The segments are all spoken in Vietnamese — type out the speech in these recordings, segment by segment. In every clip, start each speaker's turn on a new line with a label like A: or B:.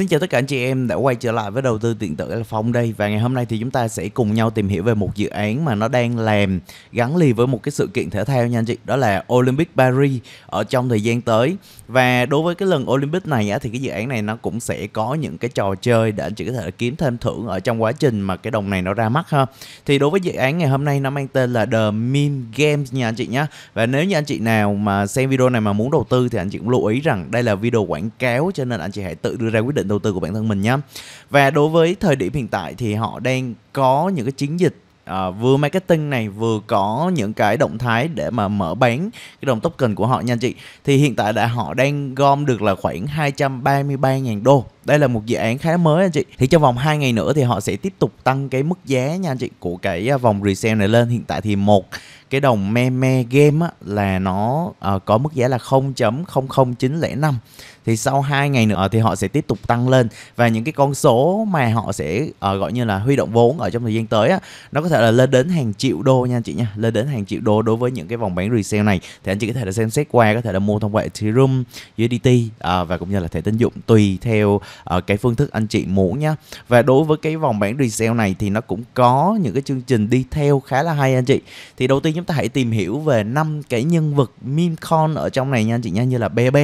A: Xin chào tất cả anh chị em đã quay trở lại với đầu tư điện tử là Phong đây và ngày hôm nay thì chúng ta sẽ cùng nhau tìm hiểu về một dự án mà nó đang làm gắn liền với một cái sự kiện thể thao nha anh chị đó là Olympic Paris ở trong thời gian tới và đối với cái lần Olympic này á, thì cái dự án này nó cũng sẽ có những cái trò chơi để anh chị có thể kiếm thêm thưởng ở trong quá trình mà cái đồng này nó ra mắt ha thì đối với dự án ngày hôm nay nó mang tên là The Meme Games nha anh chị nhé và nếu như anh chị nào mà xem video này mà muốn đầu tư thì anh chị cũng lưu ý rằng đây là video quảng cáo cho nên anh chị hãy tự đưa ra quyết định đầu tư của bản thân mình nhé và đối với thời điểm hiện tại thì họ đang có những cái chiến dịch à, vừa marketing này vừa có những cái động thái để mà mở bán cái đồng token của họ nha anh chị thì hiện tại đã họ đang gom được là khoảng 233.000 đô đây là một dự án khá mới anh chị thì trong vòng 2 ngày nữa thì họ sẽ tiếp tục tăng cái mức giá nha anh chị của cái à, vòng resale này lên hiện tại thì một cái đồng meme game á, là nó à, có mức giá là 0.00905 thì sau 2 ngày nữa thì họ sẽ tiếp tục tăng lên và những cái con số mà họ sẽ uh, gọi như là huy động vốn ở trong thời gian tới á, nó có thể là lên đến hàng triệu đô nha anh chị nha lên đến hàng triệu đô đối với những cái vòng bán resale này thì anh chị có thể là xem xét qua có thể là mua thông qua Ethereum, USDT uh, ờ, và cũng như là thẻ tín dụng tùy theo uh, cái phương thức anh chị muốn nha và đối với cái vòng bán resale này thì nó cũng có những cái chương trình đi theo khá là hay anh chị thì đầu tiên chúng ta hãy tìm hiểu về năm cái nhân vật meme coin ở trong này nha anh chị nha như là BB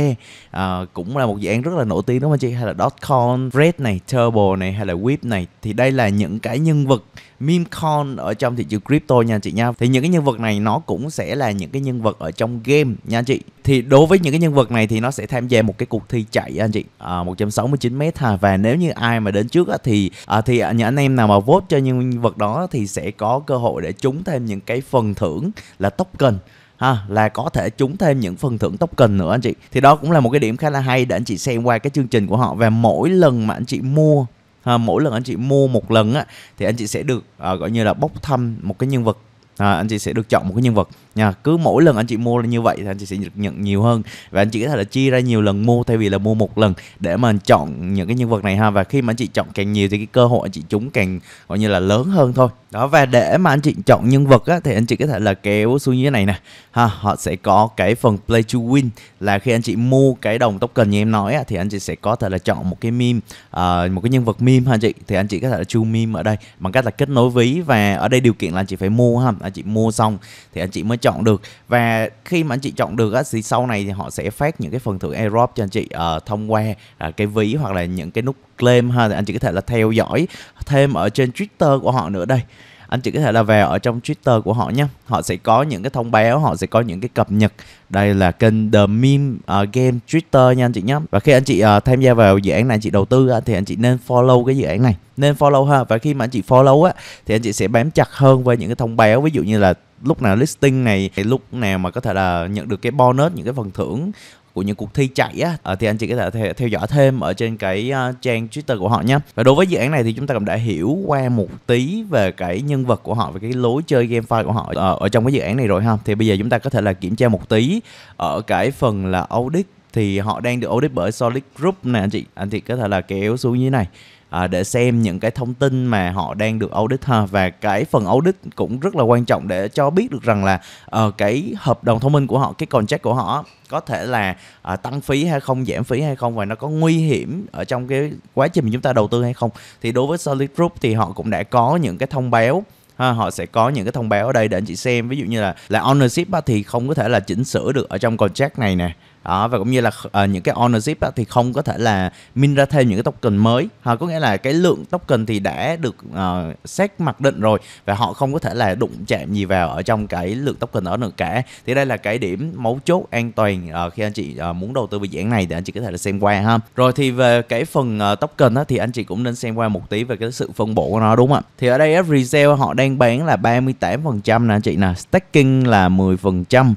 A: uh, cũng là một dự án rất là nổi tiếng đúng không chị hay là dotcon red này turbo này hay là whip này thì đây là những cái nhân vật memecoin ở trong thị trường crypto nha chị nha thì những cái nhân vật này nó cũng sẽ là những cái nhân vật ở trong game nha chị thì đối với những cái nhân vật này thì nó sẽ tham gia một cái cuộc thi chạy anh chị à, 169 m ha và nếu như ai mà đến trước thì à, thì những anh em nào mà vote cho nhân vật đó thì sẽ có cơ hội để trúng thêm những cái phần thưởng là token ha là có thể trúng thêm những phần thưởng token nữa anh chị thì đó cũng là một cái điểm khá là hay để anh chị xem qua cái chương trình của họ và mỗi lần mà anh chị mua ha, mỗi lần anh chị mua một lần á thì anh chị sẽ được à, gọi như là bốc thăm một cái nhân vật à, anh chị sẽ được chọn một cái nhân vật nha cứ mỗi lần anh chị mua là như vậy thì anh chị sẽ được nhận nhiều hơn và anh chị có thể là chia ra nhiều lần mua thay vì là mua một lần để mà chọn những cái nhân vật này ha và khi mà anh chị chọn càng nhiều thì cái cơ hội anh chị trúng càng gọi như là lớn hơn thôi đó và để mà anh chị chọn nhân vật á, thì anh chị có thể là kéo xuống như thế này nè ha họ sẽ có cái phần play to win là khi anh chị mua cái đồng token như em nói á, thì anh chị sẽ có thể là chọn một cái meme uh, một cái nhân vật meme ha anh chị thì anh chị có thể là chu meme ở đây bằng cách là kết nối ví và ở đây điều kiện là anh chị phải mua ha anh chị mua xong thì anh chị mới chọn được và khi mà anh chị chọn được á, thì sau này thì họ sẽ phát những cái phần thưởng airdrop cho anh chị uh, thông qua uh, cái ví hoặc là những cái nút claim ha thì anh chị có thể là theo dõi thêm ở trên Twitter của họ nữa đây anh chị có thể là về ở trong Twitter của họ nhé họ sẽ có những cái thông báo họ sẽ có những cái cập nhật đây là kênh The Meme uh, Game Twitter nha anh chị nhé và khi anh chị uh, tham gia vào dự án này anh chị đầu tư uh, thì anh chị nên follow cái dự án này nên follow ha và khi mà anh chị follow á thì anh chị sẽ bám chặt hơn với những cái thông báo ví dụ như là lúc nào listing này lúc nào mà có thể là nhận được cái bonus những cái phần thưởng của những cuộc thi chạy á ờ, thì anh chị có thể theo, theo dõi thêm ở trên cái ờ, trang Twitter của họ nhé. Và đối với dự án này thì chúng ta cũng đã hiểu qua một tí về cái nhân vật của họ và cái lối chơi game file của họ ờ, ở, trong cái dự án này rồi ha. Thì bây giờ chúng ta có thể là kiểm tra một tí ở cái phần là audit thì họ đang được audit bởi Solid Group nè anh chị. Anh chị có thể là kéo xuống như thế này à, để xem những cái thông tin mà họ đang được audit ha và cái phần audit cũng rất là quan trọng để cho biết được rằng là uh, cái hợp đồng thông minh của họ cái contract của họ có thể là uh, tăng phí hay không giảm phí hay không và nó có nguy hiểm ở trong cái quá trình chúng ta đầu tư hay không thì đối với Solid Group thì họ cũng đã có những cái thông báo ha, họ sẽ có những cái thông báo ở đây để anh chị xem ví dụ như là là ownership thì không có thể là chỉnh sửa được ở trong contract này nè đó và cũng như là uh, những cái ownership đó, thì không có thể là min ra thêm những cái token mới họ ờ, có nghĩa là cái lượng token thì đã được uh, xét mặc định rồi và họ không có thể là đụng chạm gì vào ở trong cái lượng token đó nữa cả thì đây là cái điểm mấu chốt an toàn uh, khi anh chị uh, muốn đầu tư về dự án này thì anh chị có thể là xem qua ha rồi thì về cái phần uh, token đó thì anh chị cũng nên xem qua một tí về cái sự phân bổ của nó đúng không ạ thì ở đây resale họ đang bán là 38% nè anh chị nè staking là 10%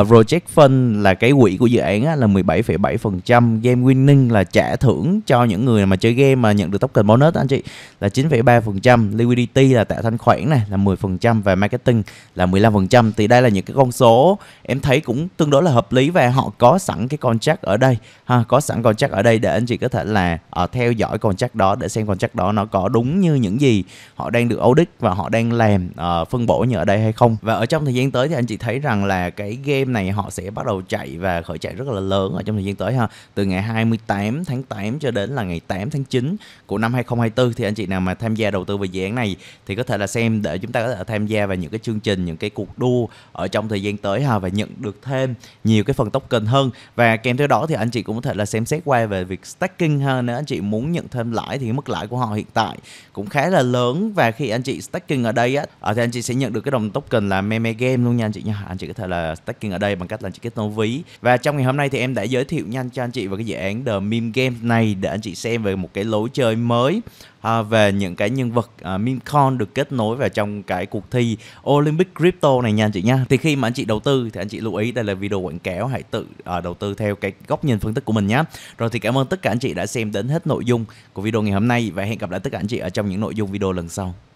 A: Uh, project fund là cái quỹ của dự án á, là 17,7%, game winning là trả thưởng cho những người mà chơi game mà nhận được token bonus anh chị là 9,3%, liquidity là tạo thanh khoản này là 10% và marketing là 15%. Thì đây là những cái con số em thấy cũng tương đối là hợp lý và họ có sẵn cái contract ở đây ha, có sẵn contract ở đây để anh chị có thể là uh, theo dõi contract đó để xem contract đó nó có đúng như những gì họ đang được audit và họ đang làm uh, phân bổ như ở đây hay không. Và ở trong thời gian tới thì anh chị thấy rằng là cái game này họ sẽ bắt đầu chạy và khởi chạy rất là lớn ở trong thời gian tới ha. Từ ngày 28 tháng 8 cho đến là ngày 8 tháng 9 của năm 2024 thì anh chị nào mà tham gia đầu tư về dự án này thì có thể là xem để chúng ta có thể tham gia vào những cái chương trình, những cái cuộc đua ở trong thời gian tới ha và nhận được thêm nhiều cái phần token hơn và kèm theo đó thì anh chị cũng có thể là xem xét qua về việc stacking ha nếu anh chị muốn nhận thêm lãi thì mức lãi của họ hiện tại cũng khá là lớn và khi anh chị stacking ở đây á ờ, thì anh chị sẽ nhận được cái đồng token là meme game luôn nha anh chị nha anh chị có thể là stack Kiên ở đây bằng cách là anh chị kết nối ví và trong ngày hôm nay thì em đã giới thiệu nhanh cho anh chị về cái dự án The Meme Game này để anh chị xem về một cái lối chơi mới à, về những cái nhân vật à, con được kết nối vào trong cái cuộc thi Olympic Crypto này nha anh chị nha. Thì khi mà anh chị đầu tư thì anh chị lưu ý đây là video quảng cáo hãy tự à, đầu tư theo cái góc nhìn phân tích của mình nhé. Rồi thì cảm ơn tất cả anh chị đã xem đến hết nội dung của video ngày hôm nay và hẹn gặp lại tất cả anh chị ở trong những nội dung video lần sau.